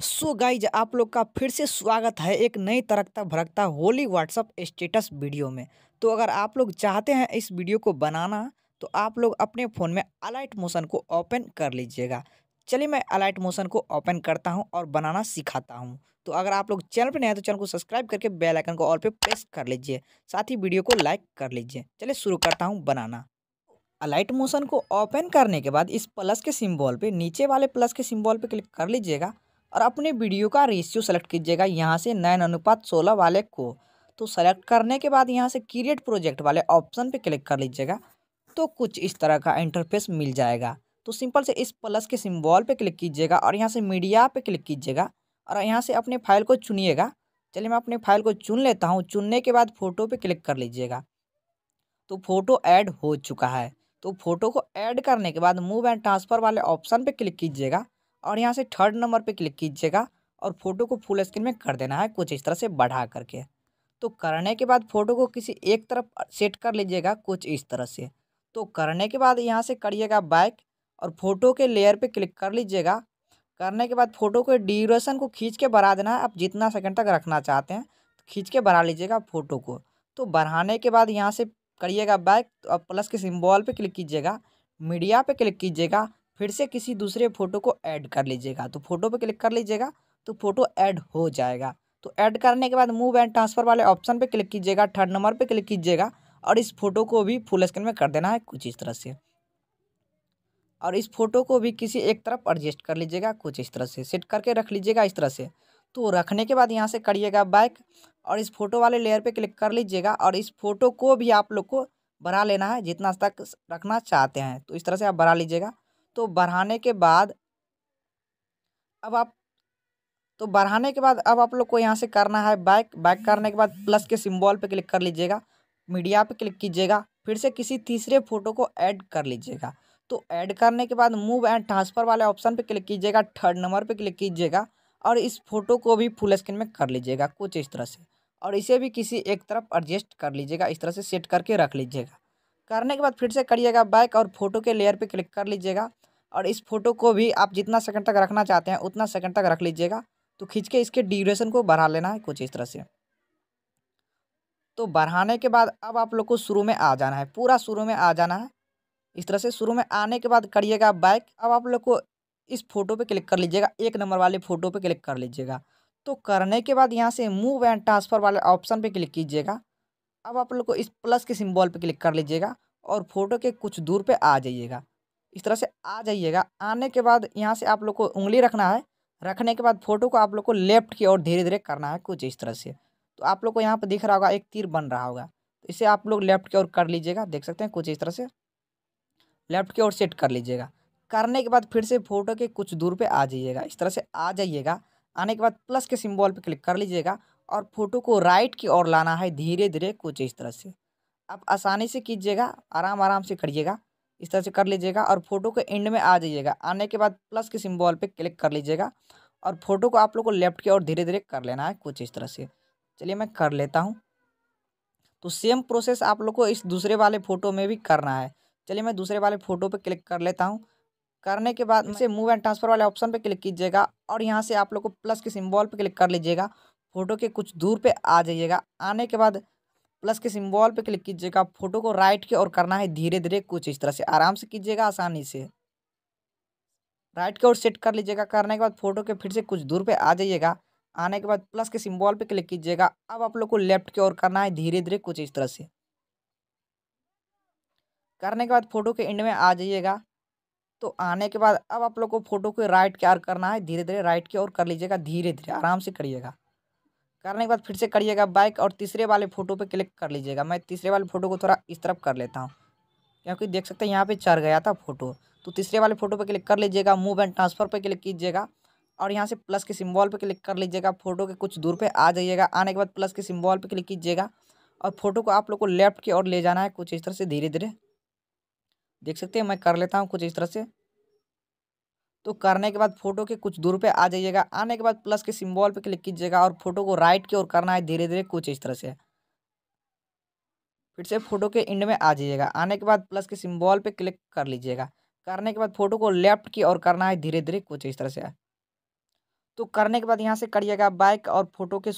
So guys आप लोग का फिर से स्वागत है एक नई तरकता भरकता होली व्हाट्सअप स्टेटस वीडियो में तो अगर आप लोग चाहते हैं इस वीडियो को बनाना तो आप लोग अपने फ़ोन में अलाइट मोशन को ओपन कर लीजिएगा चलिए मैं अलाइट मोशन को ओपन करता हूं और बनाना सिखाता हूं तो अगर आप लोग चैनल पर नए हैं तो चैनल को सब्सक्राइब करके बेल आइकन को ऑल पे प्रेस कर लीजिए साथ ही वीडियो को लाइक कर लीजिए चलिए शुरू करता हूं बनाना अलाइट मोशन को ओपन करने के बाद इस प्लस के सिंबल पे नीचे वाले प्लस के सिंबल पे क्लिक कर लीजिएगा और अपने वीडियो का रेशियो सेलेक्ट कीजिएगा यहाँ से नाइन अनुपात सोलह वाले को तो सेलेक्ट करने के बाद यहाँ से क्रिएट प्रोजेक्ट वाले ऑप्शन पे क्लिक कर लीजिएगा तो कुछ इस तरह का इंटरफेस मिल जाएगा तो सिंपल से इस प्लस के सिम्बॉल पर क्लिक कीजिएगा और यहाँ से मीडिया पर क्लिक कीजिएगा और यहाँ से अपने फाइल को चुनिएगा चलिए मैं अपने फाइल को चुन लेता हूँ चुनने के बाद फ़ोटो पर क्लिक कर लीजिएगा तो फोटो ऐड हो चुका है तो फोटो को ऐड करने के बाद मूव एंड ट्रांसफ़र वाले ऑप्शन पे क्लिक कीजिएगा और यहाँ से थर्ड नंबर पे क्लिक कीजिएगा और फोटो को फुल स्क्रीन में कर देना है कुछ इस तरह से बढ़ा करके तो करने के बाद फ़ोटो को किसी एक तरफ सेट कर लीजिएगा कुछ इस तरह से तो करने के बाद यहाँ से करिएगा बाइक और फोटो के लेयर पर क्लिक कर लीजिएगा करने के बाद फ़ोटो के ड्यूरेशन को खींच के बढ़ा देना है आप जितना सेकेंड तक रखना चाहते हैं तो खींच के बढ़ा लीजिएगा फ़ोटो को तो बढ़ाने के बाद यहाँ से करिएगा बैक तो अब प्लस के सिम्बॉल पे क्लिक कीजिएगा मीडिया पे क्लिक कीजिएगा फिर से किसी दूसरे फोटो को ऐड कर लीजिएगा तो फोटो पे क्लिक कर लीजिएगा तो फोटो ऐड हो जाएगा तो ऐड करने के बाद मूव एंड ट्रांसफर वाले ऑप्शन पे क्लिक कीजिएगा थर्ड नंबर पे क्लिक कीजिएगा और इस फोटो को भी फुल स्क्रीन में कर देना है कुछ इस तरह से और इस फोटो को भी किसी एक तरफ एडजस्ट कर लीजिएगा कुछ इस तरह से सेट करके रख लीजिएगा इस तरह से तो रखने के बाद यहाँ से करिएगा बैक और इस फोटो वाले लेयर पे क्लिक कर लीजिएगा और इस फोटो को भी आप लोग को बढ़ा लेना है जितना तक रखना चाहते हैं तो इस तरह से आप बढ़ा लीजिएगा तो बढ़ाने के बाद अब आप तो बढ़ाने के बाद अब आप लोग को यहाँ से करना है बैक बैक करने के बाद प्लस के सिम्बॉल पर क्लिक कर लीजिएगा मीडिया पर क्लिक कीजिएगा फिर से किसी तीसरे फोटो को ऐड कर लीजिएगा तो ऐड करने के बाद मूव एंड ट्रांसफ़र वाले ऑप्शन पे क्लिक कीजिएगा थर्ड नंबर पे क्लिक कीजिएगा और इस फोटो को भी फुल स्क्रीन में कर लीजिएगा कुछ इस तरह से और इसे भी किसी एक तरफ एडजस्ट कर लीजिएगा इस तरह से सेट करके रख लीजिएगा करने के बाद फिर से करिएगा बैक और फोटो के लेयर पे क्लिक कर लीजिएगा और इस फोटो को भी आप जितना सेकंड तक रखना चाहते हैं उतना सेकंड तक रख लीजिएगा तो खींच के इसके ड्यूरेशन को बढ़ा लेना है कुछ इस तरह से तो बढ़ाने के बाद अब आप लोग को शुरू में आ जाना है पूरा शुरू में आ जाना है इस तरह से शुरू में आने के बाद करिएगा बैक अब आप लोग को इस फोटो पे क्लिक कर लीजिएगा एक नंबर वाले फोटो पे क्लिक कर लीजिएगा तो करने के बाद यहाँ से मूव एंड ट्रांसफ़र वाले ऑप्शन पे क्लिक कीजिएगा अब आप लोग को इस प्लस के सिंबल पे क्लिक कर लीजिएगा और फोटो के कुछ दूर पे आ जाइएगा इस तरह से आ जाइएगा आने के बाद यहाँ से आप लोग को उंगली रखना है रखने के बाद फोटो को आप लोग को लेफ्ट की ओर धीरे धीरे करना है कुछ इस तरह से तो आप लोग को यहाँ पर दिख रहा होगा एक तीर बन रहा होगा तो इसे आप लोग लेफ्ट की ओर कर लीजिएगा देख सकते हैं कुछ इस तरह से लेफ्ट की ओर सेट कर लीजिएगा करने के बाद फिर से फोटो के कुछ दूर पे आ जाइएगा इस तरह से आ जाइएगा आने के बाद प्लस के सिंबल पे क्लिक कर लीजिएगा और फोटो को राइट की ओर लाना है धीरे धीरे कुछ इस तरह से आप आसानी से कीजिएगा आराम आराम से करिएगा इस तरह से कर लीजिएगा और फोटो के एंड में आ जाइएगा आने के बाद प्लस के सिम्बॉल पर क्लिक कर लीजिएगा और फोटो को आप लोग को लेफ्ट की ओर धीरे धीरे कर लेना है कुछ इस तरह से चलिए मैं कर लेता हूँ तो सेम प्रोसेस आप लोग को इस दूसरे वाले फ़ोटो में भी करना है चलिए मैं दूसरे वाले फ़ोटो पर क्लिक कर लेता हूँ करने के बाद उसे मूव एंड ट्रांसफर वाले ऑप्शन पे क्लिक कीजिएगा और यहाँ से आप लोग को प्लस के सिम्बॉल पे क्लिक कर लीजिएगा फोटो के कुछ दूर पे आ जाइएगा आने के बाद प्लस के सिम्बॉल पे क्लिक कीजिएगा फोटो को राइट के और करना है धीरे धीरे कुछ इस तरह से आराम से कीजिएगा आसानी से राइट के और सेट कर लीजिएगा करने के बाद फोटो के फिर से कुछ दूर पे आ जाइएगा आने के बाद प्लस के सिम्बॉल पे क्लिक कीजिएगा अब आप लोग को लेफ्ट की ओर करना है धीरे धीरे कुछ इस तरह से करने के बाद फोटो के एंड में आ जाइएगा तो आने के बाद अब आप लोग को फोटो को राइट की ओर करना है धीरे धीरे राइट की और कर लीजिएगा धीरे धीरे आराम से करिएगा करने के बाद फिर से करिएगा बाइक और तीसरे वाले फ़ोटो पे क्लिक कर लीजिएगा मैं तीसरे वाले फ़ोटो को थोड़ा इस तरफ कर लेता हूँ क्योंकि देख सकते हैं यहाँ पे चढ़ गया था फ़ोटो तो तीसरे वाले फ़ोटो पे क्लिक कर लीजिएगा मूव एंड ट्रांसफ़र पे क्लिक कीजिएगा और यहाँ से प्लस के सिम्बॉल पर क्लिक कर लीजिएगा फ़ोटो के कुछ दूर पे आ जाइएगा आने के बाद प्लस के सिम्बॉल पर क्लिक कीजिएगा और फोटो को आप लोग को लेफ्ट की ओर ले जाना है कुछ इस तरह से धीरे धीरे देख सकते हैं मैं कर लेता हूँ कुछ इस तरह से तो करने के बाद फोटो के कुछ दूर पे आ जाइएगा आने के बाद प्लस के सिंबल पे क्लिक कीजिएगा और फोटो को राइट की ओर करना है धीरे धीरे कुछ इस तरह से फिर से फोटो के एंड में आ जाइएगा आने के बाद प्लस के सिंबल पे क्लिक कर लीजिएगा करने के बाद फोटो को लेफ्ट की ओर करना है धीरे धीरे कुछ इस तरह से तो करने के बाद यहाँ से करिएगा बाइक और फोटो के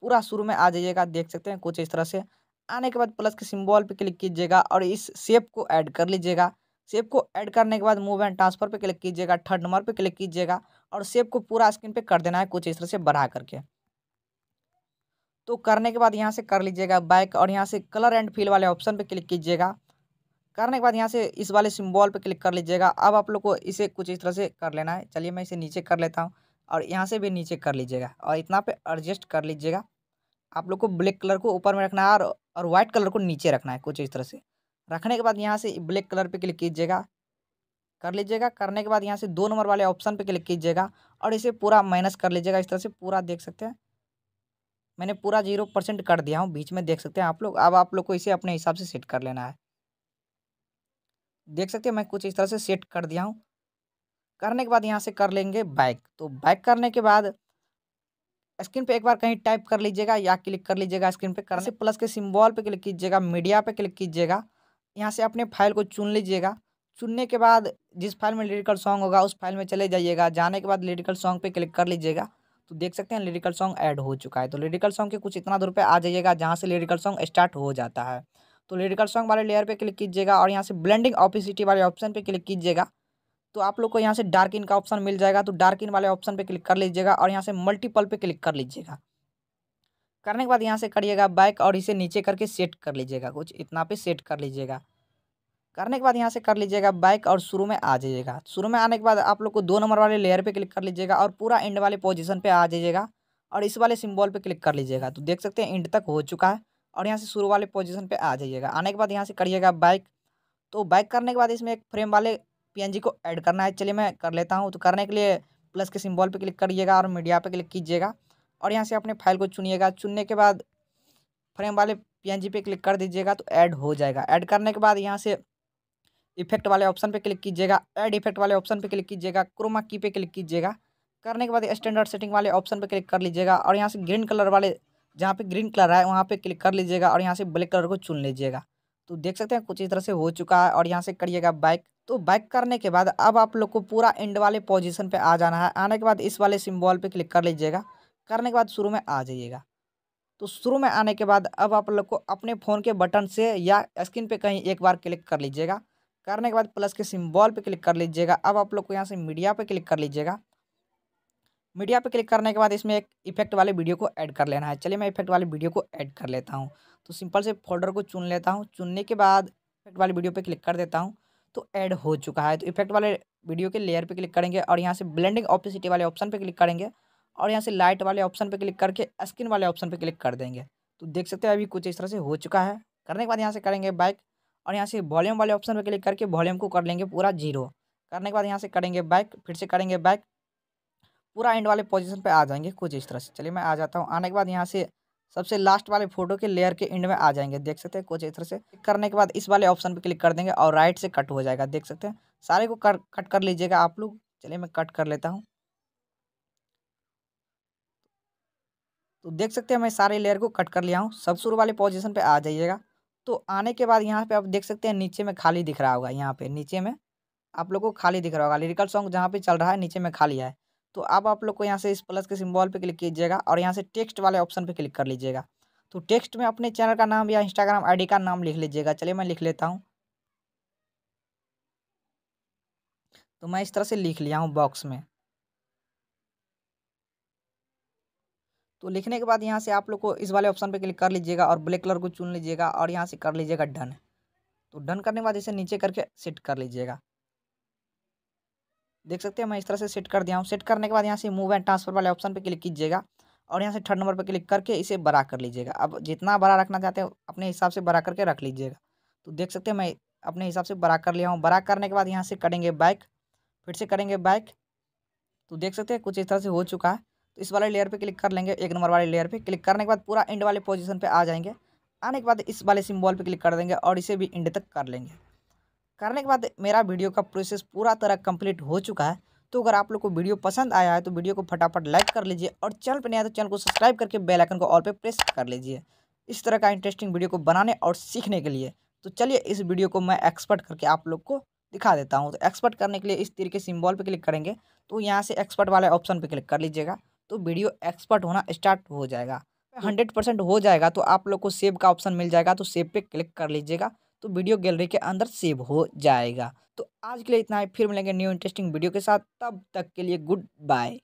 पूरा शुरू में आ जाइएगा देख सकते हैं कुछ इस तरह से आने के बाद प्लस के सिंबल पे क्लिक कीजिएगा और इस सेप को ऐड कर लीजिएगा सेप को ऐड करने के बाद मूव एंड ट्रांसफर पे क्लिक कीजिएगा थर्ड नंबर पे क्लिक कीजिएगा और सेप को पूरा स्क्रीन पे कर देना है कुछ इस तरह से बढ़ा करके तो करने के बाद यहाँ से कर लीजिएगा बैक और यहाँ से कलर एंड फील वाले ऑप्शन पर क्लिक कीजिएगा करने के बाद यहाँ से इस वाले सिम्बॉल पर क्लिक कर लीजिएगा अब आप लोग को इसे कुछ इस तरह से कर लेना है चलिए मैं इसे नीचे कर लेता हूँ और यहाँ से भी नीचे कर लीजिएगा और इतना पे एडजस्ट कर लीजिएगा आप लोग को ब्लैक कलर को ऊपर में रखना है और और व्हाइट कलर को नीचे रखना है कुछ इस तरह से रखने के बाद यहाँ से ब्लैक कलर पे क्लिक कीजिएगा कर लीजिएगा करने के बाद यहाँ से दो नंबर वाले ऑप्शन पे क्लिक कीजिएगा और इसे पूरा माइनस कर लीजिएगा इस तरह से पूरा देख सकते हैं मैंने पूरा जीरो परसेंट कर दिया हूँ बीच में देख सकते हैं आप लोग अब आप लोग को इसे अपने हिसाब से सेट कर लेना है देख सकते हैं मैं कुछ इस तरह से सेट कर दिया हूँ करने के बाद यहाँ से कर लेंगे बैक तो बैक करने के बाद स्क्रीन पे एक बार कहीं टाइप कर लीजिएगा या क्लिक कर लीजिएगा स्क्रीन पे करने से प्लस के सिम्बॉल पे क्लिक कीजिएगा मीडिया पे क्लिक कीजिएगा यहाँ से अपने फाइल को चुन लीजिएगा चुनने के बाद जिस फाइल में लिरिकल सॉन्ग होगा उस फाइल में चले जाइएगा जाने के बाद लिरिकल सॉन्ग पे क्लिक कर लीजिएगा तो देख सकते हैं लिरिकल सॉन्ग ऐड हो चुका है तो लिरिकल सॉन्ग के कुछ इतना दूर पर आ जाइएगा जहाँ से लिरिकल सॉन्ग स्टार्ट हो जाता है तो लिरिकल सॉन्ग वाले लेयर पर क्लिक कीजिएगा और यहाँ से ब्लेंडिंग ऑपिसिटी वाले ऑप्शन पर क्लिक कीजिएगा तो आप लोग को यहाँ से डार्क इन का ऑप्शन मिल जाएगा तो डार्क इन वाले ऑप्शन पे क्लिक कर लीजिएगा और यहाँ से मल्टीपल पे क्लिक कर लीजिएगा करने के बाद यहाँ से करिएगा बैक और इसे नीचे करके सेट कर लीजिएगा कुछ इतना पे सेट कर लीजिएगा करने के बाद यहाँ से कर लीजिएगा बैक और शुरू में आ जाइएगा शुरू में आने के बाद आप लोग को दो नंबर वाले लेयर पर क्लिक कर लीजिएगा और पूरा एंड वाले पोजिशन पर आ जाइएगा और इस वाले सिम्बॉल पर क्लिक कर लीजिएगा तो देख सकते हैं एंड तक हो चुका है और यहाँ से शुरू वाले पोजिशन पर आ जाइएगा आने के बाद यहाँ से करिएगा बाइक तो बाइक करने के बाद इसमें एक फ्रेम वाले पी को ऐड करना है चलिए मैं कर लेता हूँ तो करने के लिए प्लस के सिंबल पे क्लिक करिएगा और मीडिया पे क्लिक कीजिएगा और यहाँ से अपने फाइल को चुनिएगा चुनने के बाद फ्रेम वाले पी पे क्लिक कर दीजिएगा तो ऐड हो जाएगा ऐड करने के बाद यहाँ से इफेक्ट वाले ऑप्शन पे क्लिक कीजिएगा ऐड इफेक्ट वाले ऑप्शन पे क्लिक कीजिएगा क्रोमा की पे क्लिक कीजिएगा करने के बाद स्टैंडर्ड सेटिंग वाले ऑप्शन पे क्लिक कर लीजिएगा और यहाँ से ग्रीन कलर वाले जहाँ पे ग्रीन कलर है वहाँ पे क्लिक कर लीजिएगा और यहाँ से ब्लैक कलर को चुन लीजिएगा तो देख सकते हैं कुछ इस तरह से हो चुका है और यहाँ से करिएगा बाइक तो बाइक करने के बाद अब आप लोग को पूरा एंड वाले पोजीशन पे आ जाना है आने के बाद इस वाले सिम्बॉल पे क्लिक कर लीजिएगा करने के बाद शुरू में आ जाइएगा तो शुरू में आने के बाद अब आप लोग को अपने फ़ोन के बटन से या स्क्रीन पे कहीं एक बार क्लिक कर लीजिएगा करने के बाद प्लस के सिम्बॉल पे क्लिक कर लीजिएगा अब आप लोग को यहाँ से मीडिया पे क्लिक कर लीजिएगा मीडिया पे क्लिक करने के बाद इसमें एक इफेक्ट वाले वीडियो को ऐड कर लेना है चलिए मैं इफेक्ट वाले वीडियो को ऐड कर लेता हूँ तो सिंपल से फोल्डर को चुन लेता हूँ चुनने के बाद इफेक्ट वाले वीडियो पे क्लिक कर देता हूँ तो ऐड हो चुका है तो इफेक्ट वाले वीडियो के लेयर पर क्लिक करेंगे और यहाँ से ब्लेंडिंग ऑपिसिटी वाले ऑप्शन पर क्लिक करेंगे और यहाँ से लाइट वाले ऑप्शन पर क्लिक करके स्किन वाले ऑप्शन पर क्लिक कर देंगे तो देख सकते हैं अभी कुछ इस तरह से हो चुका है करने के बाद यहाँ से करेंगे बाइक और यहाँ से वॉल्यूम वाले ऑप्शन पर क्लिक करके वॉल्यूम को कर लेंगे पूरा जीरो करने के बाद यहाँ से करेंगे बाइक फिर से करेंगे बाइक पूरा एंड वाले पोजीशन पे आ जाएंगे कुछ इस तरह से चलिए मैं आ जाता हूँ आने के बाद यहाँ से सबसे लास्ट वाले फोटो के लेयर के एंड में आ जाएंगे देख सकते हैं कुछ इस तरह से करने के बाद इस वाले ऑप्शन पर क्लिक कर देंगे और राइट से कट हो जाएगा देख सकते हैं सारे को कर, कट कर लीजिएगा आप लोग चलिए मैं कट कर लेता हूँ तो देख सकते हैं मैं सारे लेयर को कट कर लिया हूँ सब शुरू वाले पोजिशन पर आ जाइएगा तो आने के बाद यहाँ पे आप देख सकते हैं नीचे में खाली दिख रहा होगा यहाँ पे नीचे में आप लोग को खाली दिख रहा होगा लिरिकल सॉन्ग जहाँ पे चल रहा है नीचे में खाली है तो अब आप लोग को यहाँ से इस प्लस के सिम्बॉल पे क्लिक कीजिएगा और यहाँ से टेक्स्ट वाले ऑप्शन पे क्लिक कर लीजिएगा तो टेक्स्ट में अपने चैनल का नाम या इंस्टाग्राम आईडी का नाम लिख लीजिएगा चलिए मैं लिख लेता हूँ तो मैं इस तरह से लिख लिया हूँ बॉक्स में तो लिखने के बाद यहाँ से आप लोग को इस वाले ऑप्शन पे क्लिक कर लीजिएगा और ब्लैक कलर को चुन लीजिएगा और यहाँ से कर लीजिएगा डन तो डन करने के बाद इसे नीचे करके सेट कर लीजिएगा देख सकते हैं मैं इस तरह से सेट कर दिया हूँ सेट करने के बाद यहाँ से मूव एंड ट्रांसफर वाले ऑप्शन पर क्लिक कीजिएगा और यहाँ से थर्ड नंबर पर क्लिक करके इसे बड़ा कर लीजिएगा अब जितना बड़ा रखना चाहते हैं अपने हिसाब से बड़ा करके रख लीजिएगा तो देख सकते हैं मैं अपने हिसाब से बड़ा कर लिया हूँ बड़ा करने के बाद यहाँ से करेंगे बैक फिर से करेंगे बैक तो देख सकते हैं कुछ इस तरह से हो चुका है तो इस वाले लेयर पे क्लिक कर लेंगे एक नंबर वाले लेयर पे क्लिक करने के बाद पूरा एंड वाले पोजीशन पे आ जाएंगे आने के बाद इस वाले सिंबल पे क्लिक कर देंगे और इसे भी एंड तक कर लेंगे करने के बाद मेरा वीडियो का प्रोसेस पूरा तरह कंप्लीट हो चुका है तो अगर आप लोग को वीडियो पसंद आया है तो वीडियो को फटाफट लाइक कर लीजिए और चैनल पर नया तो चैनल को सब्सक्राइब करके बेल आइकन को ऑल पे प्रेस कर लीजिए इस तरह का इंटरेस्टिंग वीडियो को बनाने और सीखने के लिए तो चलिए इस वीडियो को मैं एक्सपर्ट करके आप लोग को दिखा देता हूँ तो एक्सपर्ट करने के लिए इस तरीके सिम्बॉल पर क्लिक करेंगे तो यहाँ से एक्सपर्ट वाले ऑप्शन पर क्लिक कर लीजिएगा तो वीडियो एक्सपर्ट होना स्टार्ट हो जाएगा हंड्रेड हम्म। परसेंट हो जाएगा तो आप लोग को सेव का ऑप्शन मिल जाएगा तो सेव पे क्लिक कर लीजिएगा तो वीडियो गैलरी के अंदर सेव हो जाएगा तो आज के लिए इतना ही फिर मिलेंगे न्यू इंटरेस्टिंग वीडियो के साथ तब तक के लिए गुड बाय